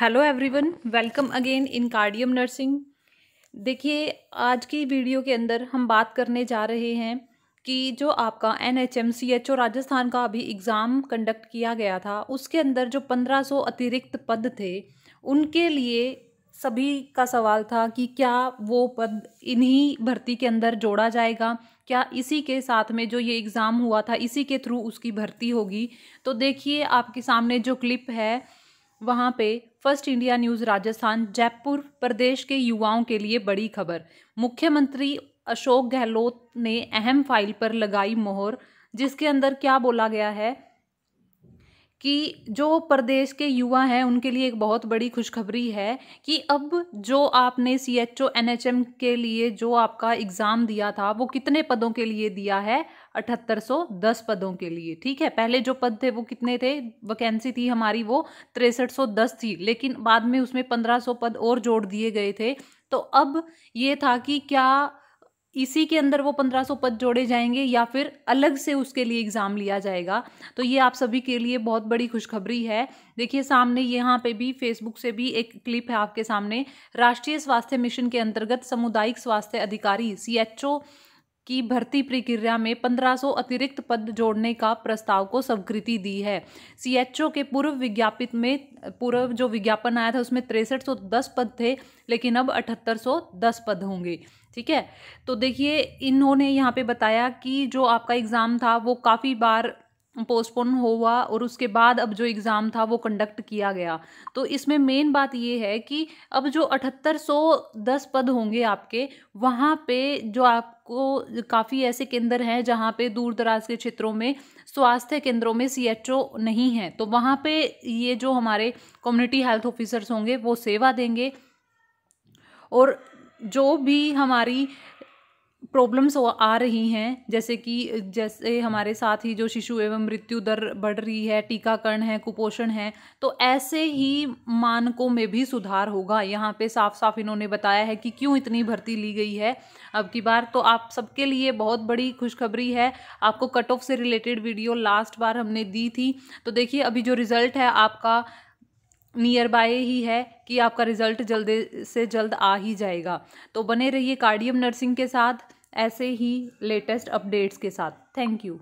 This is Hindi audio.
hello everyone welcome again in Cardium nursing देखिए आज की वीडियो के अंदर हम बात करने जा रहे हैं कि जो आपका N H M C H O Rajasthan का अभी एग्ज़ाम कंडक्ट किया गया था उसके अंदर जो पंद्रह सौ अतिरिक्त पद थे उनके लिए सभी का सवाल था कि क्या वो पद इन्हीं भर्ती के अंदर जोड़ा जाएगा क्या इसी के साथ में जो ये एग्ज़ाम हुआ था इसी के थ्रू उसकी भर्ती होगी तो देखिए आपके सामने जो क्लिप है वहाँ पे first India news Rajasthan Jaipur प्रदेश के युवाओं के लिए बड़ी खबर मुख्यमंत्री अशोक गहलोत ने अहम फाइल पर लगाई मोहर जिसके अंदर क्या बोला गया है कि जो प्रदेश के युवा हैं उनके लिए एक बहुत बड़ी खुशखबरी है कि अब जो आपने C H O N H M के लिए जो आपका एग्ज़ाम दिया था वो कितने पदों के लिए दिया है अठहत्तर पदों के लिए ठीक है पहले जो पद थे वो कितने थे वैकेंसी थी हमारी वो तिरसठ थी लेकिन बाद में उसमें पंद्रह पद और जोड़ दिए गए थे तो अब ये था कि क्या इसी के अंदर वो 1500 पद जोड़े जाएंगे या फिर अलग से उसके लिए एग्ज़ाम लिया जाएगा तो ये आप सभी के लिए बहुत बड़ी खुशखबरी है देखिए सामने यहाँ पे भी फेसबुक से भी एक क्लिप है आपके सामने राष्ट्रीय स्वास्थ्य मिशन के अंतर्गत सामुदायिक स्वास्थ्य अधिकारी सी की भर्ती प्रक्रिया में 1500 अतिरिक्त पद जोड़ने का प्रस्ताव को स्वीकृति दी है सीएचओ के पूर्व विज्ञापित में पूर्व जो विज्ञापन आया था उसमें तिरसठ पद थे लेकिन अब अठहत्तर पद होंगे ठीक है तो देखिए इन्होंने यहाँ पे बताया कि जो आपका एग्ज़ाम था वो काफ़ी बार पोस्टपोन हुआ और उसके बाद अब जो एग्ज़ाम था वो कंडक्ट किया गया तो इसमें मेन बात ये है कि अब जो अठहत्तर सौ दस पद होंगे आपके वहाँ पे जो आपको काफ़ी ऐसे केंद्र हैं जहाँ पे दूर दराज के क्षेत्रों में स्वास्थ्य केंद्रों में सी नहीं है तो वहाँ पे ये जो हमारे कम्युनिटी हेल्थ ऑफिसर्स होंगे वो सेवा देंगे और जो भी हमारी प्रॉब्लम्स आ रही हैं जैसे कि जैसे हमारे साथ ही जो शिशु एवं मृत्यु दर बढ़ रही है टीकाकरण है कुपोषण है तो ऐसे ही मानकों में भी सुधार होगा यहाँ पे साफ साफ इन्होंने बताया है कि क्यों इतनी भर्ती ली गई है अब की बार तो आप सबके लिए बहुत बड़ी खुशखबरी है आपको कट ऑफ से रिलेटेड वीडियो लास्ट बार हमने दी थी तो देखिए अभी जो रिज़ल्ट है आपका नियर बाय ही है कि आपका रिज़ल्ट जल्द से जल्द आ ही जाएगा तो बने रहिए कार्डियम नर्सिंग के साथ ऐसे ही लेटेस्ट अपडेट्स के साथ थैंक यू